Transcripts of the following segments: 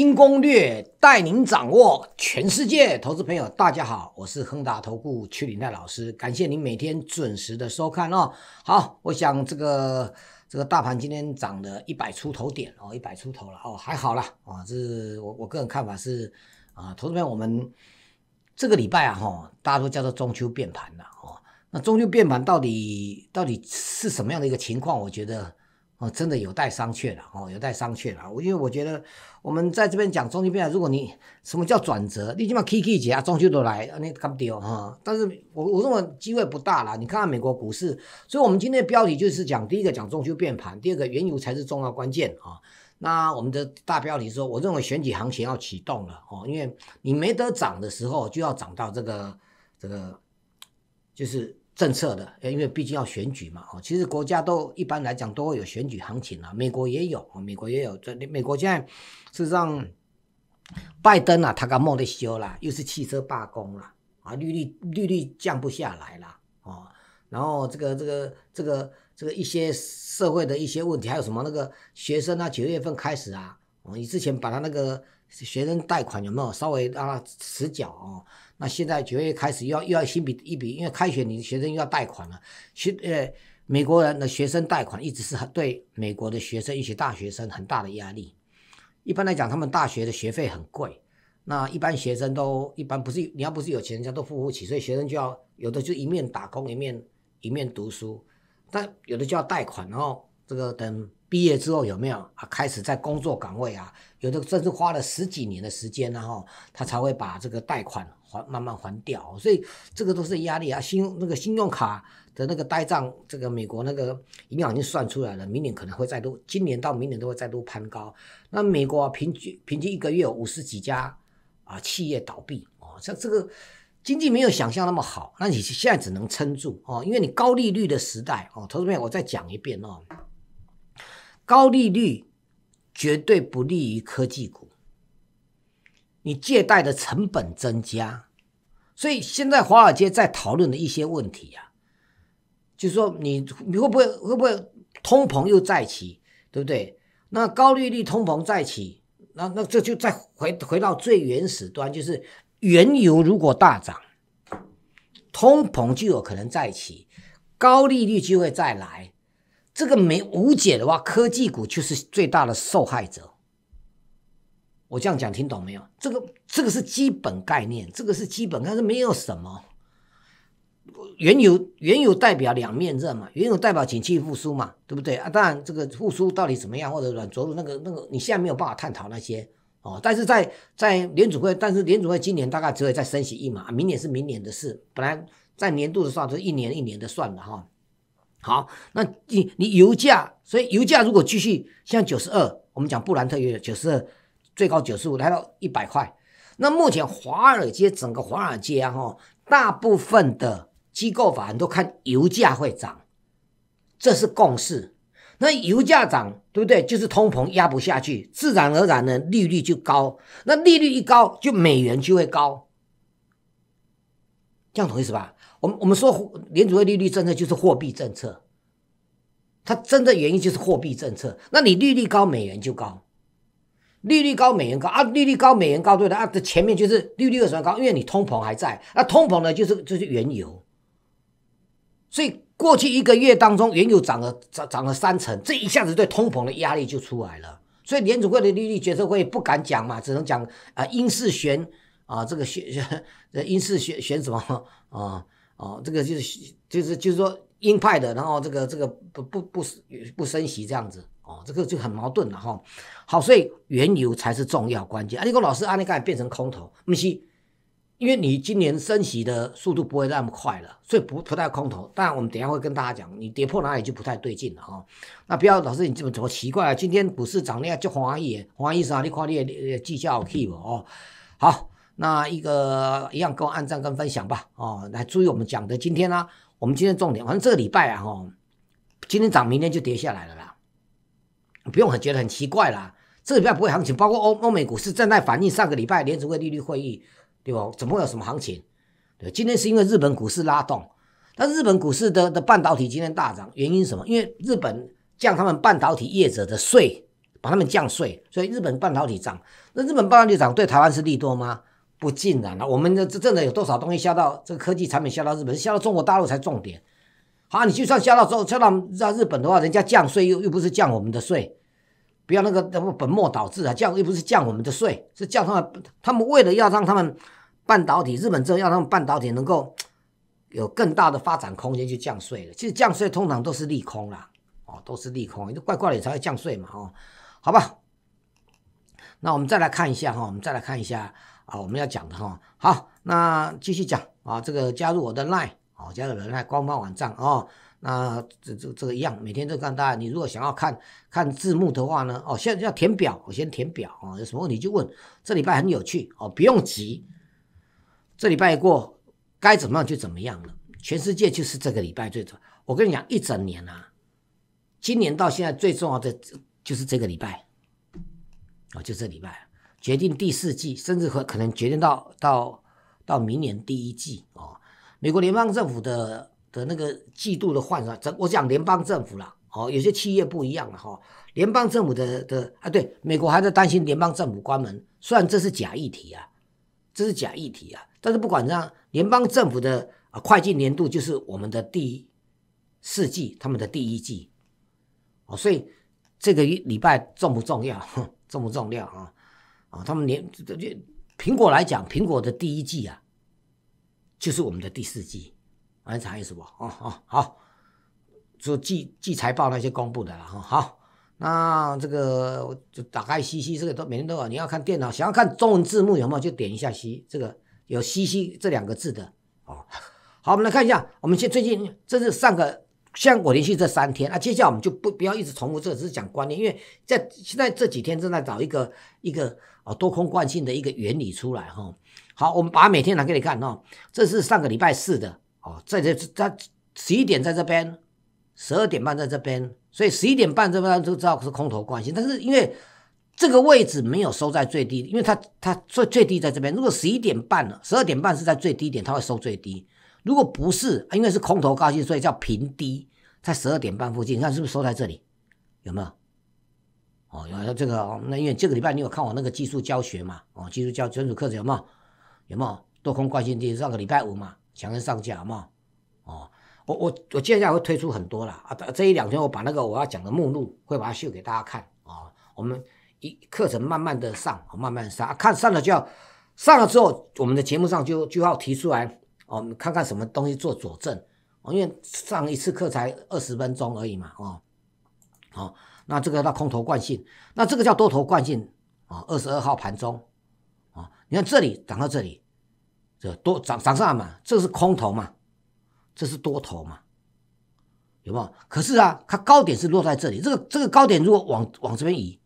新攻略带您掌握全世界，投资朋友大家好，我是亨达投顾屈林泰老师，感谢您每天准时的收看哦。好，我想这个这个大盘今天涨了一百出头点哦，一百出头了哦，还好啦。啊。这是我我个人看法是啊，投资朋友，我们这个礼拜啊哈，大家都叫做中秋变盘了哦。那中秋变盘到底到底是什么样的一个情况？我觉得哦，真的有待商榷了哦，有待商榷了。我因为我觉得。我们在这边讲中秋变盘，如果你什么叫转折，你起码 Kiki 节啊中秋都来，你 e 不 l 啊。但是我我认为机会不大了，你看看美国股市。所以我们今天的标题就是讲第一个讲中秋变盘，第二个原油才是重要关键啊。那我们的大标题说，我认为选举行情要启动了哦，因为你没得涨的时候就要涨到这个这个就是。政策的，因为毕竟要选举嘛，哦，其实国家都一般来讲都会有选举行情了，美国也有，美国也有，这美国现在事实上，拜登啊，他刚莫得修了，又是汽车罢工了，啊，利率利率降不下来了，哦，然后这个这个这个这个一些社会的一些问题，还有什么那个学生啊，九月份开始啊，哦，你之前把他那个学生贷款有没有稍微让他实缴啊？那现在九月开始又要又要新笔一笔，因为开学，你学生又要贷款了。学呃，美国人的学生贷款一直是对美国的学生，一些大学生很大的压力。一般来讲，他们大学的学费很贵，那一般学生都一般不是你要不是有钱人家都付不起，所以学生就要有的就一面打工一面一面读书，但有的就要贷款，然后这个等毕业之后有没有啊？开始在工作岗位啊，有的甚至花了十几年的时间，然后他才会把这个贷款。还慢慢还掉，所以这个都是压力啊。信那个信用卡的那个呆账，这个美国那个银行已经算出来了，明年可能会再度，今年到明年都会再度攀高。那美国啊、平均平均一个月五十几家啊企业倒闭哦，像这个经济没有想象那么好。那你现在只能撑住哦，因为你高利率的时代哦，投资友，我再讲一遍哦，高利率绝对不利于科技股。你借贷的成本增加，所以现在华尔街在讨论的一些问题啊，就是说你你会不会会不会通膨又再起，对不对？那高利率通膨再起，那那这就再回回到最原始端，就是原油如果大涨，通膨就有可能再起，高利率就会再来。这个没无解的话，科技股就是最大的受害者。我这样讲，听懂没有？这个这个是基本概念，这个是基本，但是没有什么原油，原油代表两面热嘛，原油代表景气复苏嘛，对不对啊？当然，这个复苏到底怎么样，或者软着陆那个那个，你现在没有办法探讨那些哦。但是在在联储会，但是联储会今年大概只会再升息一码，明年是明年的事。本来在年度的算都一年一年的算了哈。好，那你你油价，所以油价如果继续像九十二，我们讲布兰特也九十二。最高九十五，来到一百块。那目前华尔街整个华尔街啊，哈，大部分的机构法人都看油价会涨，这是共识。那油价涨，对不对？就是通膨压不下去，自然而然呢，利率就高。那利率一高，就美元就会高。这样同意是吧？我们我们说，联储会利率政策就是货币政策，它真的原因就是货币政策。那你利率高，美元就高。利率高，美元高啊！利率高，美元高，对的啊。这前面就是利率为什么高？因为你通膨还在那通膨呢，就是就是原油。所以过去一个月当中，原油涨了涨涨了三成，这一下子对通膨的压力就出来了。所以联储会的利率决策会不敢讲嘛，只能讲啊，因式悬啊，这个选选因 式选悬什么啊？哦，这个就是就是就是说鹰派的，然后这个这个不不不不升息这样子。哦，这个就很矛盾了哈。好，所以原油才是重要关键。啊，你哥老师，啊，你刚才变成空头，不是？因为你今年升息的速度不会那么快了，所以不不太空头。但我们等下会跟大家讲，你跌破哪里就不太对劲了哈。那不要老师，你这么怎么奇怪啊？今天股市涨了，叫黄阿姨，黄阿姨，啊，你看你也计较可以哦，好，那一个一样跟我按赞跟分享吧。哦，来注意我们讲的，今天呢，我们今天重点，反正这个礼拜啊，哈，今天涨，明天就跌下来了啦。不用很觉得很奇怪啦，这比较不会行情，包括欧欧美股市正在反映上个礼拜联储会利率会议，对吧？怎么会有什么行情？对，今天是因为日本股市拉动，那日本股市的的半导体今天大涨，原因什么？因为日本降他们半导体业者的税，把他们降税，所以日本半导体涨。那日本半导体涨对台湾是利多吗？不尽然了，我们的真的有多少东西销到这个科技产品销到日本，销到中国大陆才重点。好，你就算下到招，下到让日本的话，人家降税又又不是降我们的税，不要那个什么本末倒置啊，降又不是降我们的税，是降他们，他们为了要让他们半导体，日本政府要他们半导体能够有更大的发展空间，去降税了。其实降税通常都是利空啦，哦，都是利空，你怪怪的才会降税嘛，哦，好吧。那我们再来看一下哈，我们再来看一下啊，我们要讲的哈，好，那继续讲啊，这个加入我的 line。我家的人还官方网站哦，那这这这个一样，每天都看大家。你如果想要看看字幕的话呢，哦，现在要填表，我先填表啊，有什么问题就问。这礼拜很有趣哦，不用急，这礼拜过该怎么样就怎么样了。全世界就是这个礼拜最重要，我跟你讲，一整年啊，今年到现在最重要的就是这个礼拜啊，就这礼拜决定第四季，甚至可可能决定到到到明年第一季哦。美国联邦政府的的那个季度的换算，我讲联邦政府啦，哦，有些企业不一样了哈。联邦政府的的啊，对，美国还在担心联邦政府关门，虽然这是假议题啊，这是假议题啊。但是不管怎样，联邦政府的啊会计年度就是我们的第一四季，他们的第一季哦，所以这个礼拜重不重要？重不重要啊？啊，他们年这这苹果来讲，苹果的第一季啊。就是我们的第四季，完还差意思不？哦哦，好，就季季财报那些公布的了哈。好，那这个就打开 C C 这个都每天都有，你要看电脑，想要看中文字幕有没有？就点一下 C，这个有 C C 这两个字的哦。好，我们来看一下，我们现最近这是上个，像我连续这三天啊，接下来我们就不不要一直重复这个，只是讲观念，因为在现在这几天正在找一个一个哦多空惯性的一个原理出来哈。好，我们把每天拿给你看哦。这是上个礼拜四的哦，在这它十一点在这边，十二点半在这边，所以十一点半这边就知道是空头惯性。但是因为这个位置没有收在最低，因为它它最最低在这边。如果十一点半了，十二点半是在最低点，它会收最低。如果不是，因为是空头惯性，所以叫平低，在十二点半附近，你看是不是收在这里？有没有？哦，有这个哦。那因为这个礼拜你有看我那个技术教学嘛？哦，技术教专属课程有没有？有没有多空惯性？是上个礼拜五嘛，强人上架嘛，哦，我我我接下来会推出很多了啊！这一两天我把那个我要讲的目录会把它秀给大家看啊。我们一课程慢慢的上，慢慢上，看上了就要上了之后，我们的节目上就就要提出来哦，看看什么东西做佐证哦，因为上一次课才二十分钟而已嘛，哦，好，那这个叫空头惯性，那这个叫多头惯性啊，二十二号盘中。你看这里涨到这里，这多涨涨上嘛？这是空头嘛？这是多头嘛？有没有？可是啊，它高点是落在这里，这个这个高点如果往往这边移，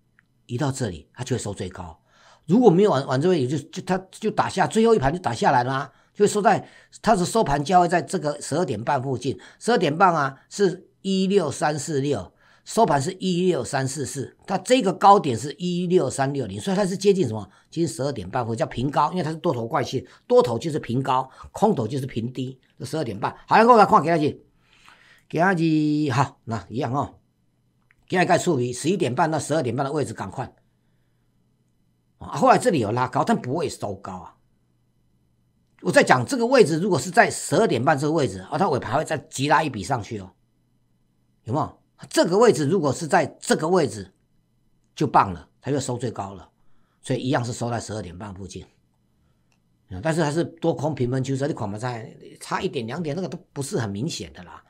移到这里，它就会收最高。如果没有往往这边移，就就它就打下最后一盘就打下来了，就会收在它是收盘价位在这个十二点半附近，十二点半啊是一六三四六。收盘是一六三四四，它这个高点是一六三六零，所以它是接近什么？接近十二点半，或者叫平高，因为它是多头惯性，多头就是平高，空头就是平低。这十二点半，好，我来看给下去，今下去，好，那一样哦，今下该处理十一点半到十二点半的位置，赶快啊！后来这里有拉高，但不会收高啊。我在讲这个位置，如果是在十二点半这个位置，啊，它尾盘会再急拉一笔上去哦，有没有？这个位置如果是在这个位置就棒了，它就收最高了，所以一样是收在十二点半附近。但是还是多空平分秋色你恐怕在差一点两点那个都不是很明显的啦，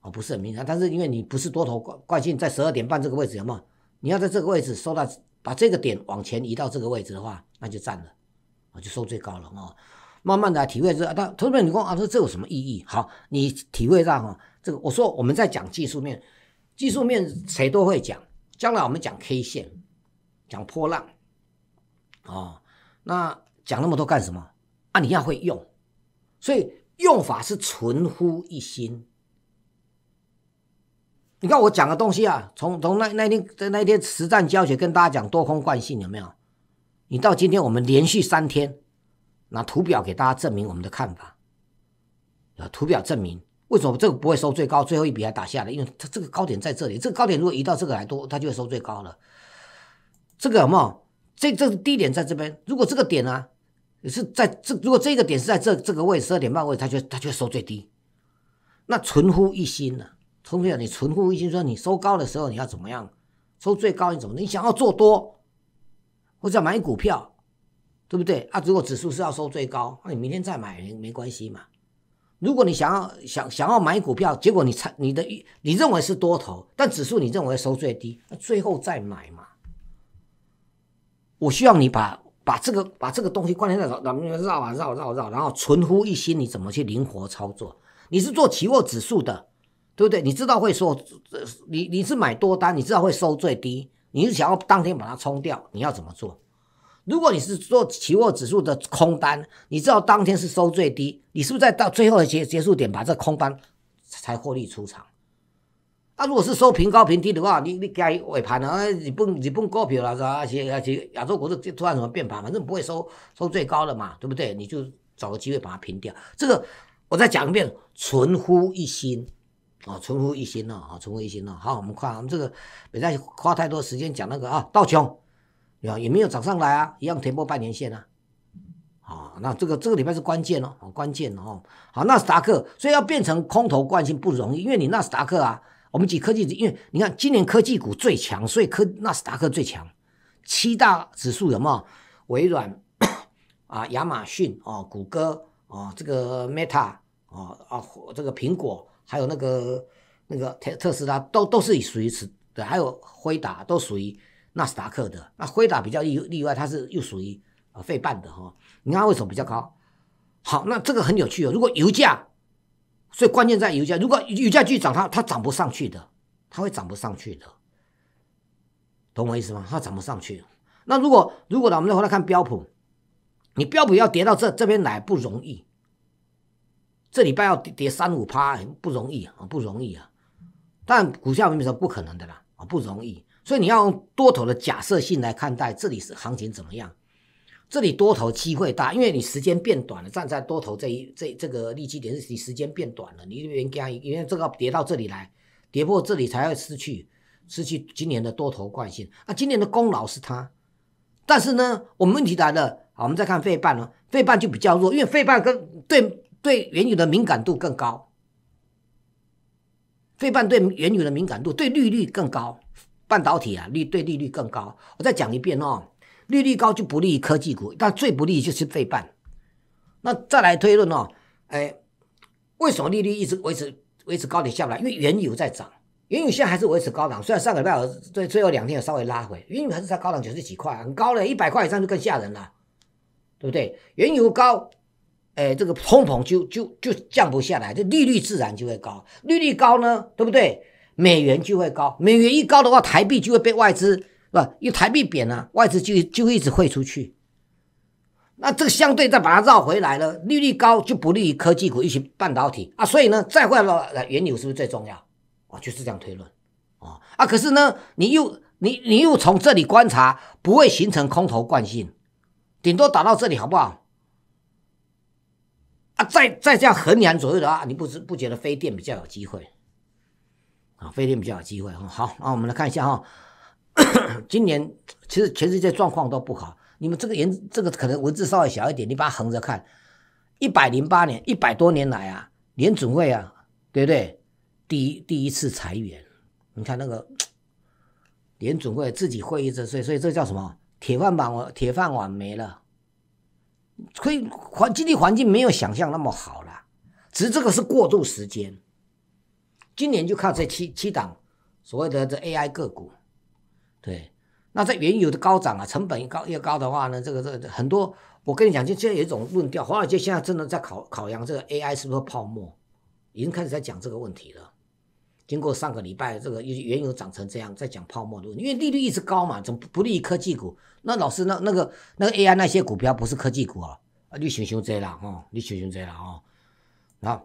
哦，不是很明显。但是因为你不是多头惯惯性在十二点半这个位置，有没有？你要在这个位置收到，把这个点往前移到这个位置的话，那就占了，就收最高了哦。慢慢的体会这，但同志们，你问啊，说这有什么意义？好，你体会到哈，这个我说我们在讲技术面。技术面谁都会讲，将来我们讲 K 线，讲波浪，啊，那讲那么多干什么？啊，你要会用，所以用法是存乎一心。你看我讲的东西啊，从从那那天在那天实战教学跟大家讲多空惯性有没有？你到今天我们连续三天拿图表给大家证明我们的看法，啊，图表证明。为什么这个不会收最高？最后一笔还打下来，因为它这个高点在这里。这个高点如果移到这个来多，它就会收最高了。这个有没有？这这个低点在这边。如果这个点啊，是在这，如果这个点是在这这个位，十二点半位，它就它就会收最低。那存乎一心呢？同样的，你存乎一心说，你收高的时候你要怎么样？收最高你怎么？你想要做多，或者买股票，对不对？啊，如果指数是要收最高，那你明天再买没关系嘛。如果你想要想想要买股票，结果你才你的你认为是多头，但指数你认为收最低，那最后再买嘛？我需要你把把这个把这个东西，关联在绕绕啊绕绕绕，然后存乎一心，你怎么去灵活操作？你是做期货指数的，对不对？你知道会说，你你是买多单，你知道会收最低，你是想要当天把它冲掉，你要怎么做？如果你是做期货指数的空单，你知道当天是收最低，你是不是在到最后的结结束点把这空单才获利出场？啊，如果是收平高平低的话，你你该尾盘了。啊，日本日本股票啦，且而且亚洲股市突然怎么变盘？反正不会收收最高的嘛，对不对？你就找个机会把它平掉。这个我再讲一遍，存乎一心啊，存乎一心了啊，存乎一心了。好，我们看我们这个，别再花太多时间讲那个啊，道琼。也也没有涨上来啊，一样停破半年线啊，啊，那这个这个礼拜是关键哦，关键哦。好，纳斯达克，所以要变成空头惯性不容易，因为你纳斯达克啊，我们举科技，因为你看今年科技股最强，所以科纳斯达克最强，七大指数有嘛？微软啊，亚马逊哦，谷歌哦，这个 Meta 哦啊，这个苹果，还有那个那个特特斯拉都都是属于此对，还有辉达都属于。纳斯达克的那辉达比较尤例外，它是又属于呃费半的哈。你看为什么比较高？好，那这个很有趣哦。如果油价，所以关键在油价。如果油价继续涨，它它涨不上去的，它会涨不上去的，懂我意思吗？它涨不上去。那如果如果呢，我们再回来看标普，你标普要跌到这这边来不容易，这礼拜要跌三五趴不容易，啊，不容易啊。但股价明什么不可能的啦？啊，不容易。所以你要用多头的假设性来看待这里是行情怎么样？这里多头机会大，因为你时间变短了。站在多头这一这这个利基点是，你时间变短了，你原价因为这个跌到这里来，跌破这里才会失去失去今年的多头惯性。啊，今年的功劳是他。但是呢，我们问题来了我们再看费半呢，费半就比较弱，因为费半跟对对原有的敏感度更高，费半对原有的敏感度对利率更高。半导体啊，利对利率更高。我再讲一遍哦，利率高就不利于科技股，但最不利就是费半。那再来推论哦，哎，为什么利率一直维持维持高点下不来？因为原油在涨，原油现在还是维持高档，虽然上礼拜我最最后两天有稍微拉回，原油还是在高档九十几块，很高了，一百块以上就更吓人了，对不对？原油高，哎，这个通膨就就就降不下来，这利率自然就会高，利率高呢，对不对？美元就会高，美元一高的话，台币就会被外资是吧？为台币贬了，外资就就一直汇出去。那这个相对再把它绕回来了，利率高就不利于科技股，尤其半导体啊。所以呢，再回来原油是不是最重要？哦，就是这样推论，啊啊。可是呢，你又你你又从这里观察，不会形成空头惯性，顶多打到这里好不好？啊，再再这样衡量左右的话，你不不觉得飞电比较有机会？啊，飞天比较有机会哈。好，那我们来看一下哈。今年其实全世界状况都不好。你们这个颜这个可能文字稍微小一点，你把它横着看。一百零八年，一百多年来啊，联准会啊，对不对？第一第一次裁员，你看那个联准会自己会议这，所以所以这叫什么？铁饭碗，铁饭碗没了。以环经济环境没有想象那么好了，只是这个是过渡时间。今年就靠这七七档所谓的这 AI 个股，对，那在原有的高涨啊，成本高越高的话呢，这个这个、很多，我跟你讲，就现在有一种论调，华尔街现在真的在考考量这个 AI 是不是泡沫，已经开始在讲这个问题了。经过上个礼拜这个原油涨成这样，在讲泡沫的问题，因为利率一直高嘛，总不利于科技股。那老师，那那个那个 AI 那些股票不是科技股啊？啊，你想想这了哦，你想想这了哦。啊，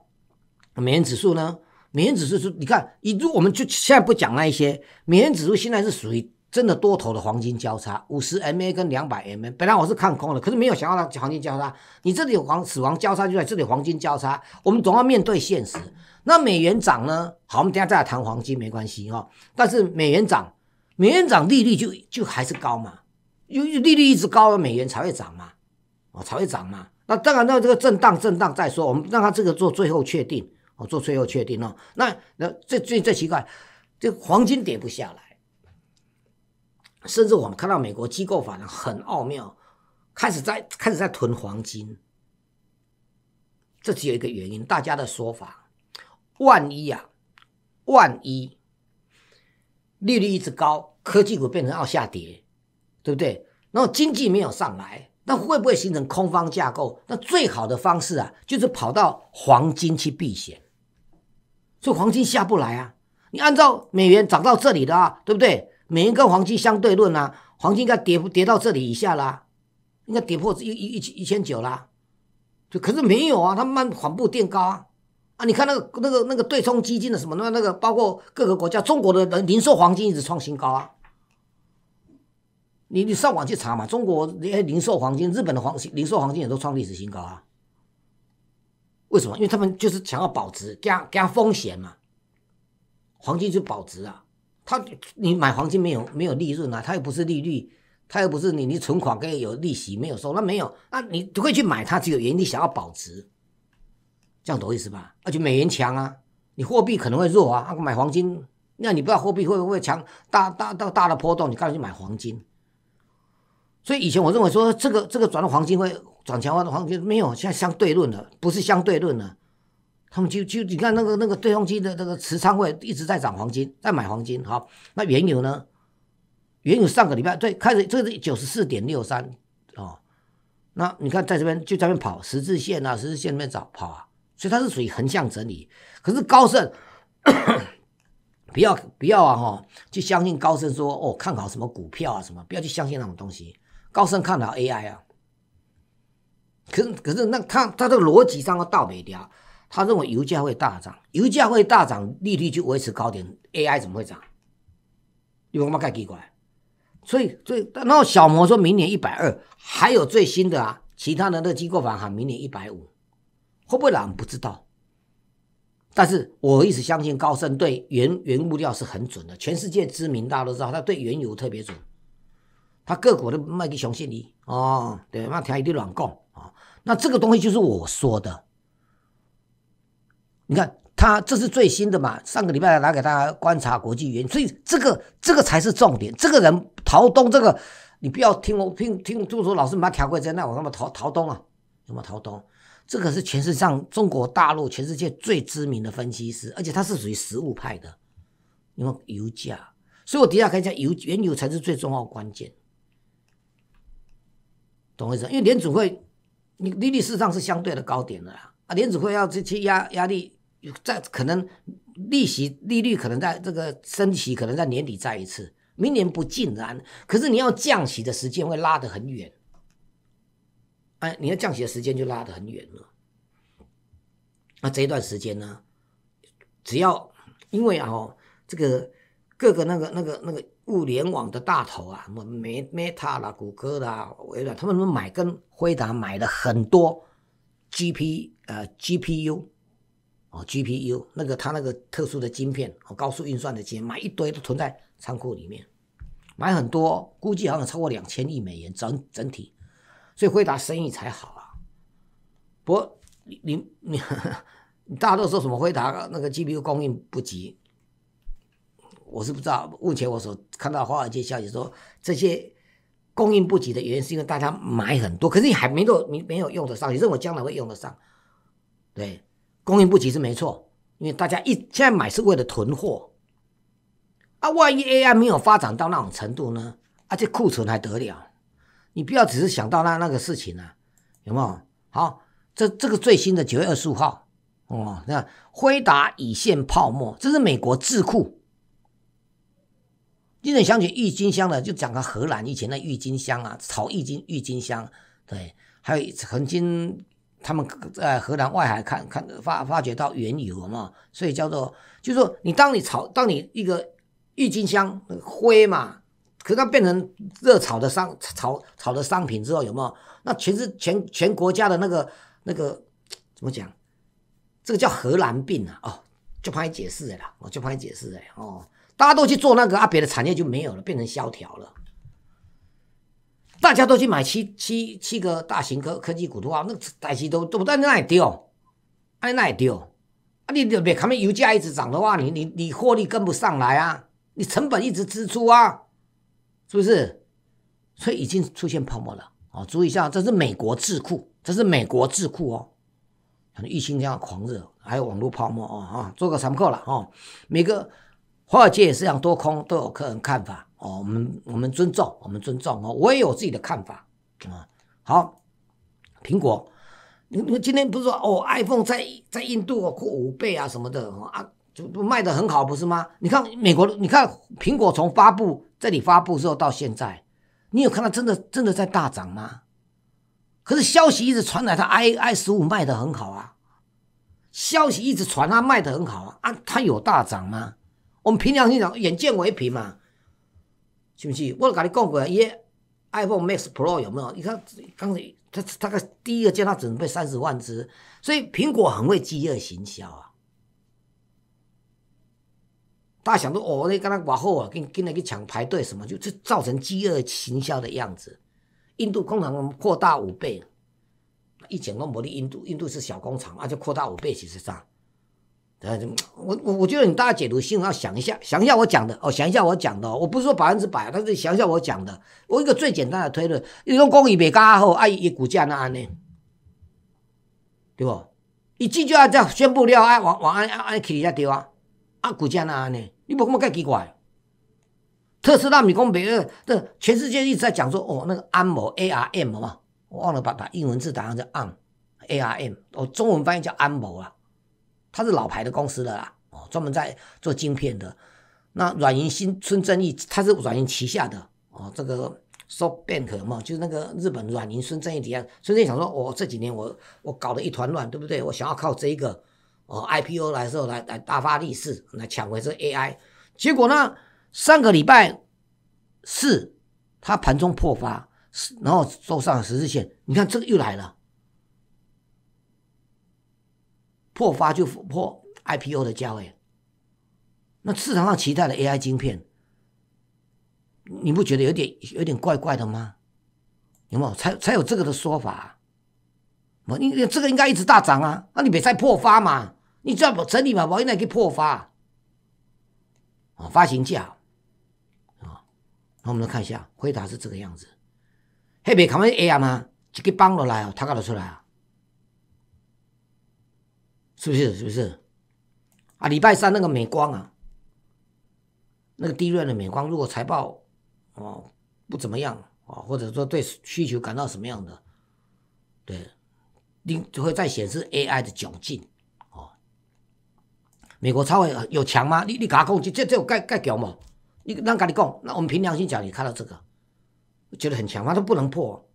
美元指数呢？美元指数，是，你看，以如我们就现在不讲那一些，美元指数现在是属于真的多头的黄金交叉，五十 MA 跟两百 MA。本来我是看空了，可是没有想到黄金交叉，你这里有黄死亡交叉，就在这里黄金交叉。我们总要面对现实。那美元涨呢？好，我们等下再来谈黄金没关系哈。但是美元涨，美元涨利率就就还是高嘛，因为利率一直高，美元才会涨嘛，哦才会涨嘛。那当然，那这个震荡震荡再说，我们让它这个做最后确定。我做最后确定哦，那那最最最奇怪，这黄金跌不下来，甚至我们看到美国机构反而很奥妙，开始在开始在囤黄金。这只有一个原因，大家的说法，万一啊，万一利率一直高，科技股变成要下跌，对不对？然后经济没有上来，那会不会形成空方架构？那最好的方式啊，就是跑到黄金去避险。就黄金下不来啊！你按照美元涨到这里的啊，对不对？美元跟黄金相对论啊，黄金应该跌跌到这里以下啦，应该跌破一一一千九啦。就可是没有啊，它慢缓步垫高啊啊！你看那个那个那个对冲基金的什么，那那个包括各个国家，中国的零零售黄金一直创新高啊。你你上网去查嘛，中国零零售黄金，日本的黄零售黄金也都创历史新高啊。为什么？因为他们就是想要保值，加加风险嘛。黄金就是保值啊。他你买黄金没有没有利润啊，他又不是利率，他又不是你你存款可以有利息没有收，那没有，那你会去买它？只有原地想要保值，这样懂意思吧？而且美元强啊，你货币可能会弱啊。买黄金，那你不知道货币会不会强？大大大大的波动，你干脆买黄金。所以以前我认为说，这个这个转到黄金会。转强化的黄金没有，现在相对论了，不是相对论了。他们就就你看那个那个对冲基的那个持仓位一直在涨黄金，在买黄金，好，那原油呢？原油上个礼拜对开始这是九十四点六三哦，那你看在这边就这边跑十字线啊，十字线里面找跑啊，所以它是属于横向整理。可是高盛 不要不要啊哈，就相信高盛说哦看好什么股票啊什么，不要去相信那种东西。高盛看好 AI 啊。可是，可是那他他的逻辑上的倒北掉，他认为油价会大涨，油价会大涨，利率就维持高点，AI 怎么会涨？有没那么奇怪？所以，所以然后小摩说明年一百二，还有最新的啊，其他的那机构还喊明年一百五，会不会涨不知道。但是我一直相信高盛对原原物料是很准的，全世界知名大家都知道，他对原油特别准。他个股都卖给雄性泥哦，对，他调一堆乱杠啊！那这个东西就是我说的。你看，他这是最新的嘛？上个礼拜拿给大家观察国际原所以这个这个才是重点。这个人陶东，这个你不要听我听听，就说老师把调过在那，我他妈陶陶东啊！有没有陶东？这个是全世界中国大陆、全世界最知名的分析师，而且他是属于实物派的。因为油价？所以我底下可以讲油原油才是最重要关键。懂我意思？因为联储会，你利率市场是相对的高点的啦，啊，联储会要这些压压力，再可能利息利率可能在这个升息，可能在年底再一次，明年不尽然，可是你要降息的时间会拉得很远，哎，你要降息的时间就拉得很远了，那这一段时间呢，只要因为啊，这个。各个那个那个那个物联网的大头啊，什么 Meta 啦、谷歌啦，微软，他们他买跟辉达买了很多，G P 呃 G P U，哦 G P U 那个他那个特殊的晶片和高速运算的晶片，买一堆都存在仓库里面，买很多，估计好像超过两千亿美元整整体，所以辉达生意才好啊。不过你你你，大家都说什么辉达那个 G P U 供应不及，我是不知道，目前我所看到华尔街消息说，这些供应不及的原因是因为大家买很多，可是你还没做，没没有用得上，你认为将来会用得上？对，供应不及是没错，因为大家一现在买是为了囤货。啊，万一 AI 没有发展到那种程度呢？啊，这库存还得了？你不要只是想到那那个事情啊，有没有？好，这这个最新的九月二十五号，哦，那辉达已现泡沫，这是美国智库。今天想起郁金香了，就讲个荷兰以前那郁金香啊，炒郁金郁金香，对，还有曾经他们在荷兰外海看看发发掘到原油嘛，所以叫做，就是说你当你炒当你一个郁金香灰嘛，可它变成热炒的商炒炒的商品之后，有没有？那全是全全国家的那个那个怎么讲？这个叫荷兰病啊！哦，就帮你解释了，啦，我就帮你解释了哦。大家都去做那个啊，别的产业就没有了，变成萧条了。大家都去买七七七个大型科科技股的话，那大西都都不在那也跌，啊那也跌，啊你别看煤油价一直涨的话，你你你获利跟不上来啊，你成本一直支出啊，是不是？所以已经出现泡沫了啊！注意一下，这是美国智库，这是美国智库哦。疫情这样狂热，还有网络泡沫啊啊，做个参考了啊，每个。华尔街也是这样，多空都有个人看法哦。我们我们尊重，我们尊重哦。我也有自己的看法啊。好，苹果，你今天不是说哦，iPhone 在在印度扩五倍啊什么的啊，就卖的很好，不是吗？你看美国，你看苹果从发布这里发布之后到现在，你有看到真的真的在大涨吗？可是消息一直传来，它 i i 十五卖的很好啊，消息一直传它卖的很好啊，啊，它有大涨吗？我们凭良心讲，眼见为凭嘛，是不是？我跟你讲过，伊个 iPhone Max Pro 有没有？你看，刚才他他个第一个件，他准备三十万支，所以苹果很会饥饿营销啊！大家想到哦，那跟他往后啊，跟跟那个抢排队什么，就就造成饥饿营销的样子。印度工厂扩大五倍，一讲个我的印度，印度是小工厂啊，就扩大五倍，其实上。呃，我我我觉得你大家解读新闻要想一下，想一下我讲的哦，想一下我讲的哦，我不是说百分之百，但是想一下我讲的，我一个最简单的推论，你说讲伊比加好，啊，一股价那安呢？对不？一记这样宣布了后，往往安安哎起在跌啊，啊股价那安呢？你莫这么怪奇怪，特斯拉、米工、美二，这全世界一直在讲说，哦，那个安某 ARM 嘛，我忘了把把英文字打上在 ARM，哦，中文翻译叫安某啊。它是老牌的公司了啦，哦，专门在做晶片的。那软银新村正义，他是软银旗下的哦，这个 SoftBank 嘛，就是那个日本软银孙正义底下。孙正义想说，我这几年我我搞得一团乱，对不对？我想要靠这一个哦 IPO 来时候来来大发利市，来抢回这 AI。结果呢，上个礼拜四，它盘中破发，然后收上了十字线。你看这个又来了。破发就破 IPO 的价位，那市场上其他的 AI 晶片，你不觉得有点有点怪怪的吗？有没有才才有这个的说法？我你这个应该一直大涨啊，那你别再破发嘛，你只要不整理嘛，我应该给破发啊，发行价啊。那我们来看一下，回答是这个样子，黑没看完 A i 吗？直接放落来哦，它得出来啊。是不是？是不是？啊，礼拜三那个美光啊，那个低润的美光，如果财报哦不怎么样啊，或者说对需求感到什么样的，对，另会再显示 AI 的窘境哦。美国超会有强吗？你你敢我讲，这这有盖盖强吗？你让跟你讲，那我们凭良心讲，你看到这个觉得很强吗？它不能破，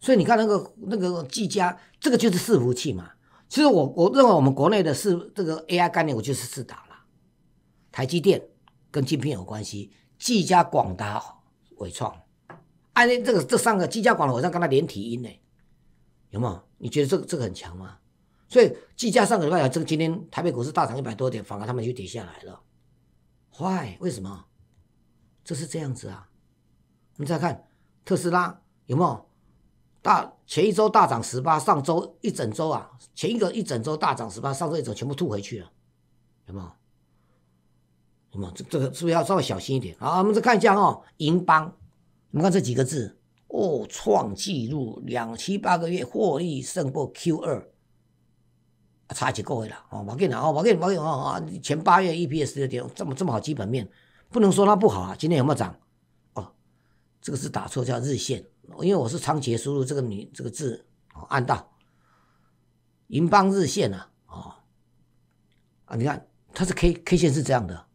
所以你看那个那个技嘉，这个就是伺服器嘛。其实我我认为我们国内的是这个 AI 概念，我就是四打了，台积电跟晶片有关系，技嘉、广达、伟创，哎，这个这三个技嘉、广达、伟创跟他连体音呢，有没有？你觉得这个这个很强吗？所以技嘉上个礼拜这个今天台北股市大涨一百多点，反而他们又跌下来了，坏，为什么？这是这样子啊？你再看特斯拉有没有？大前一周大涨十八，上周一整周啊，前一个一整周大涨十八，上周一整全部吐回去了，有没有？有没有？这这个是不是要稍微小心一点？啊，我们再看一下哦，银邦，你们看这几个字哦，创纪录两七八个月获利胜过 Q 二，差几个位了哦，我你讲哦，我你，我你哦啊，前八月 EPS 六点，这么这么好基本面，不能说它不好啊。今天有没有涨？哦，这个是打错，叫日线。因为我是仓颉输入这个女这个字哦，按到银邦日线啊，哦啊，你看它是 K K 线是这样的，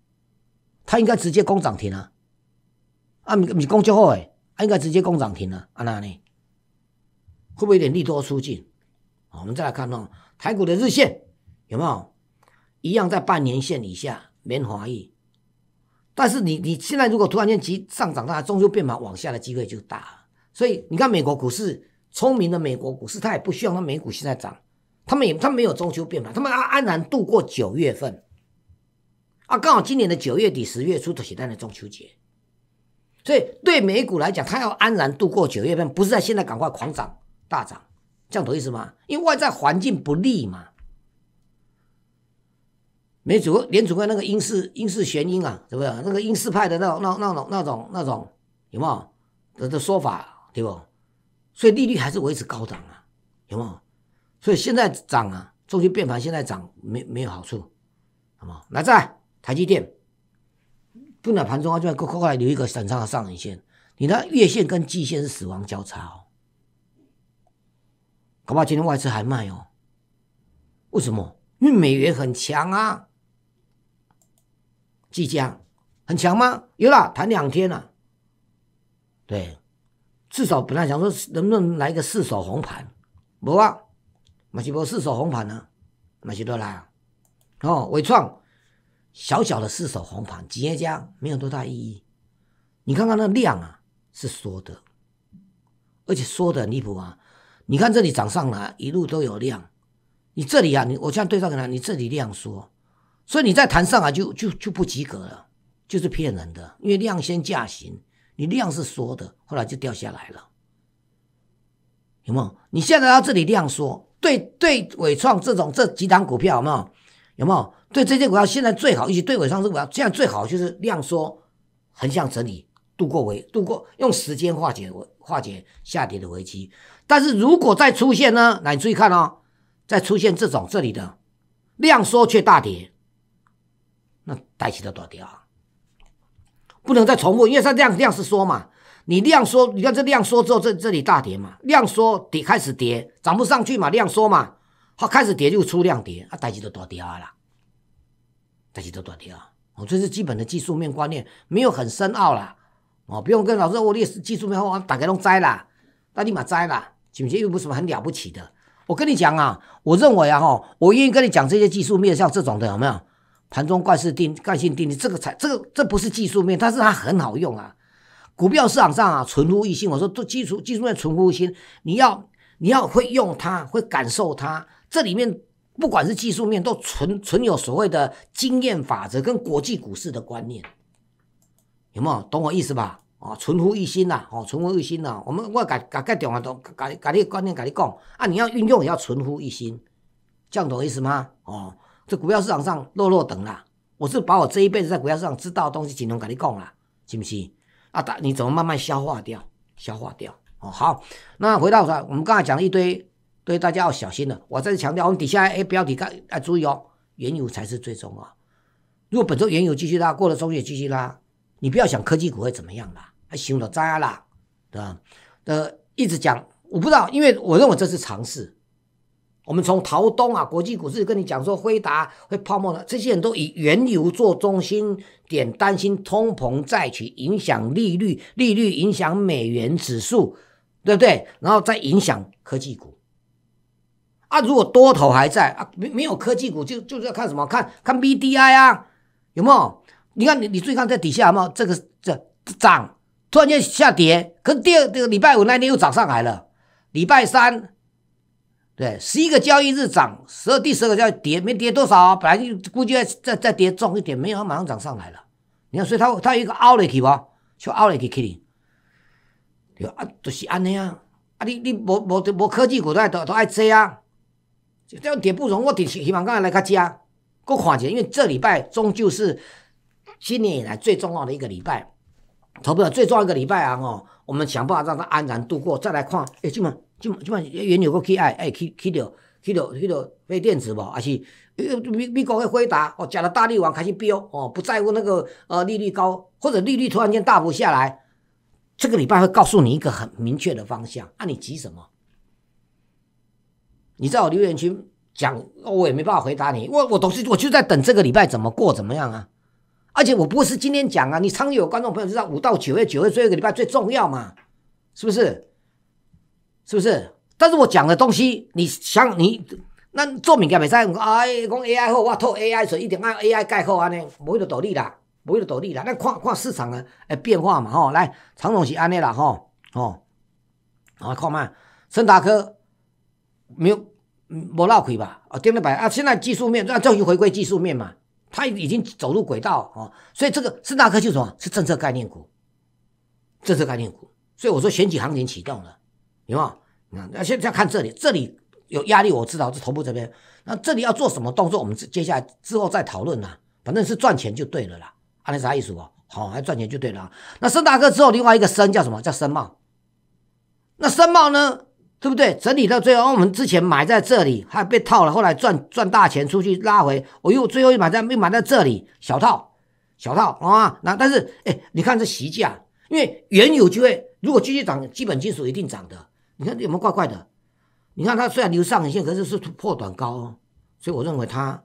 它应该直接攻涨停啊，啊，你你攻击后诶，啊，应该直接攻涨停了，安那呢？会不会有点利多出尽？哦？我们再来看哦，台股的日线有没有一样在半年线以下，棉华意？但是你你现在如果突然间急上涨，它终究变盘往下的机会就大了。所以你看，美国股市聪明的美国股市，它也不需要它美股现在涨，它也它没有中秋变嘛，他们安安然度过九月份，啊，刚好今年的九月底十月初写在那中秋节，所以对美股来讲，它要安然度过九月份，不是在现在赶快狂涨大涨，这样懂意思吗？因为外在环境不利嘛，美主联主会那个英式英式玄英啊，是不是？那个英式派的那种那那种那种那种有没有的的说法？对不？所以利率还是维持高涨啊，有没有？所以现在涨啊，中期变盘，现在涨没没有好处，好吗？来在台积电，不能盘中啊，就要快快留一个散场的上影线，你的月线跟季线是死亡交叉哦，搞不好今天外资还卖哦？为什么？因为美元很强啊，即将很强吗？有了谈两天了，对。至少本来想说能不能来一个四手红盘，无啊，马西波四手红盘呢，马是多啊，哦，伟创小小的四手红盘，叠家没有多大意义。你看看那量啊，是缩的，而且缩的离谱啊。你看这里涨上来一路都有量，你这里啊，你我现在对照给他，你这里量缩，所以你在谈上来就就就不及格了，就是骗人的，因为量先价行。你量是缩的，后来就掉下来了，有没有？你现在到这里量缩，对对，伟创这种这几档股票，有没有？有没有？对这些股票现在最好，尤其对伟创这股票，现在最好就是量缩，横向整理，度过危，度过用时间化解化解下跌的危机。但是如果再出现呢？来，你注意看哦，再出现这种这里的量缩却大跌，那带起的多跌啊！不能再重复，因为它量量是缩嘛，你量缩，你看这量缩之后，这这里大跌嘛，量缩跌开始跌，涨不上去嘛，量缩嘛，好开始跌就出量跌，啊，大家都大跌啊啦，大家都大跌啊，我这是基本的技术面观念，没有很深奥啦，哦，不用跟老师我列技术面我打家都摘啦，那立马摘啦，是不是？又不是什么很了不起的，我跟你讲啊，我认为啊哈，我愿意跟你讲这些技术面像这种的有没有？盘中惯性定惯性定律，这个才这个这不是技术面，但是它很好用啊。股票市场上啊，存乎一心。我说都技术技术面存乎一心，你要你要会用它，会感受它。这里面不管是技术面，都存存有所谓的经验法则跟国际股市的观念，有没有懂我意思吧？哦，存乎一心呐，哦，存乎一心呐。我们我改改讲啊，都改个你观念改你讲，啊，你要运用也要存乎一心，这样懂意思吗？哦。这股票市场上落落等啦，我是把我这一辈子在股票市场知道的东西尽量跟你讲啦，是不是？啊，大你怎么慢慢消化掉，消化掉哦。好，那回到说，我们刚才讲了一堆，对大家要小心的。我再次强调，我们底下哎，不要抵要注意哦，原油才是最重要。如果本周原油继续拉，过了中旬继续拉，你不要想科技股会怎么样啦，还行了，灾啦，对吧？呃，一直讲，我不知道，因为我认为这是常事。我们从淘东啊，国际股市跟你讲说，辉达会泡沫的，这些人都以原油做中心点，担心通膨、再息影响利率，利率影响美元指数，对不对？然后再影响科技股。啊，如果多头还在啊，没没有科技股，就就是要看什么？看看 B D I 啊，有没有？你看你你注意看在底下，有没有这个这涨，突然间下跌，可第二这个礼拜五那天又涨上来了，礼拜三，对，十一个交易日涨，十二第十个易跌，没跌多少啊，本来就估计要再再跌重一点，没有，马上涨上来了。你看，所以它它有一个凹下去不？就凹下去去，对啊，就是安尼啊。啊，你你无无无科技股都爱都都爱追啊，这样跌不容。我第希望刚才那个啊。搁看见，因为这礼拜终究是新年以来最重要的一个礼拜，投票最重要一个礼拜啊哦，我们想办法让它安然度过，再来看，哎，姐妹。就就嘛原油个 K 爱，哎，k K 到、k 到、k 到非电子无，还是美、美国会回答，哦，讲了大力王开始飙，哦，不在乎那个呃利率高，或者利率突然间大幅下来，这个礼拜会告诉你一个很明确的方向，啊，你急什么？你在我留言区讲，我也没办法回答你，我、我都是我就在等这个礼拜怎么过，怎么样啊？而且我不是今天讲啊，你常有观众朋友知道五到九月九月最后一个礼拜最重要嘛，是不是？是不是？但是我讲的东西，你想你那做敏感没？再啊，讲 A I 好，我套 A I 水，一定按 A I 概括啊呢，没有道理啦，没有道理啦，那看看市场的变化嘛，吼，来，常总是安的啦，吼，哦，啊，看嘛，森大科没有没闹亏吧？哦，跌了百啊，现在技术面，那终于回归技术面嘛，它已经走入轨道哦，所以这个森大科就是什么？是政策概念股，政策概念股，所以我说选举行情启动了。有啊，那那现在看这里，这里有压力，我知道是头部这边。那这里要做什么动作？我们接下来之后再讨论啦。反正是赚钱就对了啦。按啥意思哦？好，还赚钱就对了。那深大哥之后另外一个深叫什么叫深茂？那深茂呢？对不对？整理到最后，我们之前买在这里，还被套了，后来赚赚大钱出去拉回。我又最后又买在又买在这里，小套小套啊。那但是哎，你看这席价，因为原有就会，如果继续涨，基本金属一定涨的。你看有没有怪怪的？你看它虽然留上影线，可是是突破短高，所以我认为它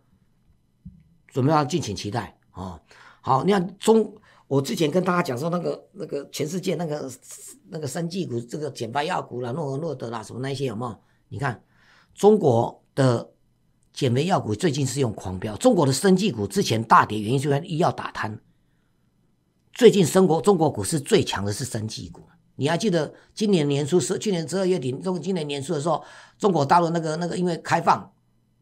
准备要敬请期待哦。好，你看中，我之前跟大家讲说那个那个全世界那个那个生技股，这个减肥药股啦、诺和诺德啦什么那些有没有？你看中国的减肥药股最近是用狂飙，中国的生技股之前大跌原因就是医药打瘫，最近中国中国股市最强的是生技股。你还记得今年年初是去年十二月底，中今年年初的时候，中国大陆那个那个因为开放，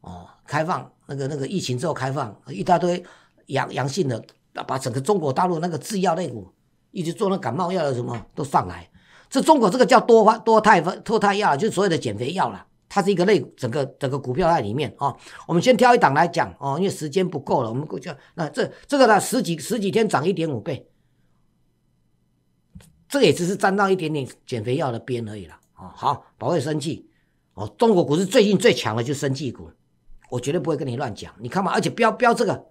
哦，开放那个那个疫情之后开放，一大堆阳阳性的，把整个中国大陆那个制药类股，一直做那感冒药的什么都上来。这中国这个叫多发多肽多肽药，就是所有的减肥药了，它是一个类整个整个股票在里面啊。我们先挑一档来讲哦，因为时间不够了，我们去，那这这个呢十几十几天涨一点五倍。这也只是沾到一点点减肥药的边而已了啊！好，保卫生计，哦，中国股市最近最强的就是生计股，我绝对不会跟你乱讲。你看嘛，而且标标这个，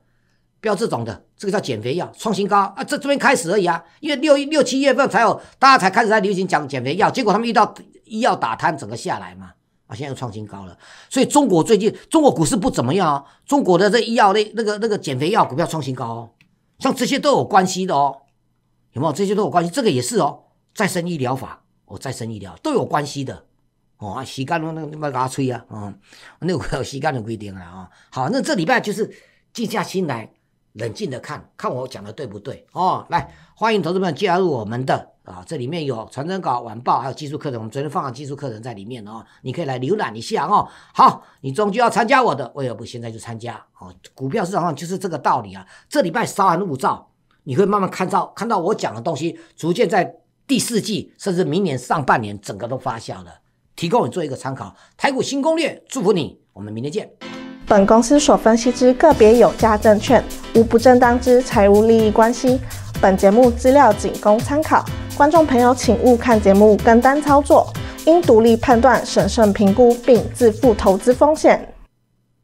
标这种的，这个叫减肥药创新高啊！这这边开始而已啊，因为六六七月份才有大家才开始在流行讲减肥药，结果他们遇到医药打瘫，整个下来嘛啊，现在又创新高了。所以中国最近中国股市不怎么样啊，中国的这医药类那个那个减肥药股票创新高，像这些都有关系的哦。有有？这些都有关系，这个也是哦。再生医疗法，哦，再生医疗都有关系的，哦，啊，干了那那妈拉吹啊，啊，那个吸干的规定了啊。好，那这礼拜就是静下心来，冷静的看看我讲的对不对哦。来，欢迎同志们加入我们的啊，这里面有传真稿、晚报，还有技术课程。我们昨天放了技术课程在里面哦，你可以来浏览一下哦。好，你终究要参加我的，为何不现在就参加？哦，股票市场上就是这个道理啊。这礼拜稍安勿躁。你会慢慢看到看到我讲的东西，逐渐在第四季甚至明年上半年整个都发酵了，提供你做一个参考。台股新攻略，祝福你，我们明天见。本公司所分析之个别有价证券，无不正当之财务利益关系。本节目资料仅供参考，观众朋友请勿看节目跟单操作，应独立判断、审慎评估并自负投资风险。